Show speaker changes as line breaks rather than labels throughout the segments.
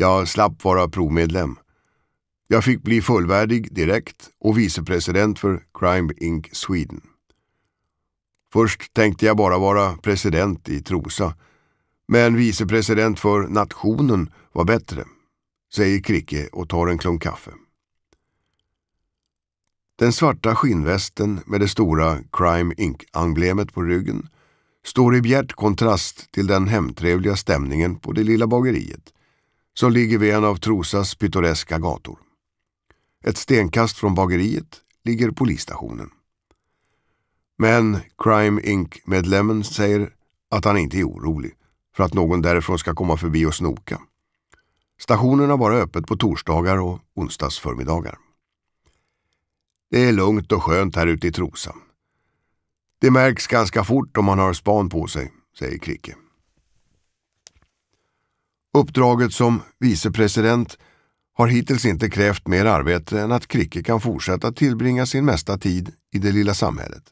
Jag slapp vara provmedlem. Jag fick bli fullvärdig direkt och vicepresident för Crime Inc Sweden. Först tänkte jag bara vara president i Trosa, men vicepresident för nationen var bättre, säger Kricke och tar en klunk kaffe. Den svarta skinnvästen med det stora Crime Inc-emblemet på ryggen står i bjärt kontrast till den hemtrevliga stämningen på det lilla bageriet som ligger vid en av Trosas pittoreska gator. Ett stenkast från bageriet ligger polisstationen. Men Crime Inc-medlemmen säger att han inte är orolig för att någon därifrån ska komma förbi och snoka. Stationen har bara öppet på torsdagar och onsdagsförmiddagar. Det är lugnt och skönt här ute i Trosa. Det märks ganska fort om man har span på sig, säger Kricke. Uppdraget som vicepresident har hittills inte krävt mer arbete än att Kricke kan fortsätta tillbringa sin mesta tid i det lilla samhället.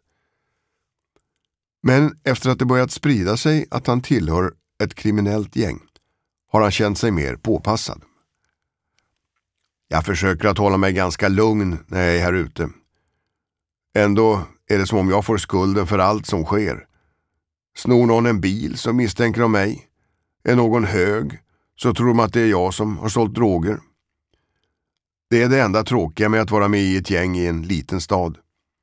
Men efter att det börjat sprida sig att han tillhör ett kriminellt gäng har han känt sig mer påpassad. Jag försöker att hålla mig ganska lugn när jag är här ute. Ändå är det som om jag får skulden för allt som sker. Snor någon en bil så misstänker de mig. Är någon hög så tror de att det är jag som har sålt droger. Det är det enda tråkiga med att vara med i ett gäng i en liten stad.